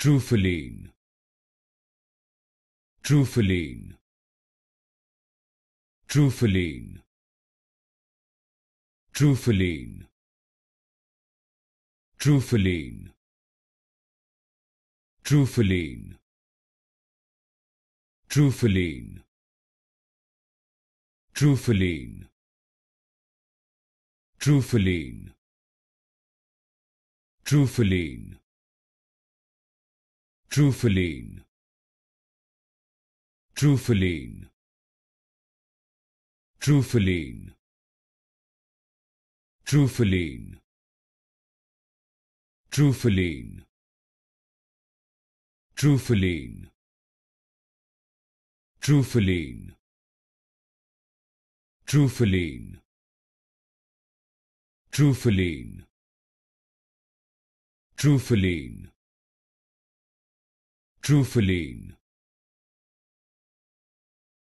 Truffaline Truffaline Truffaline Truffaline Truffaline Truffaline Truffaline Truffaline Truffaline Truffaline Trufeline. Trufeline. Trufeline. Trufeline. Trufeline. Trufeline. Trufeline. Trufeline. Trufeline. Trufeline. Trufaline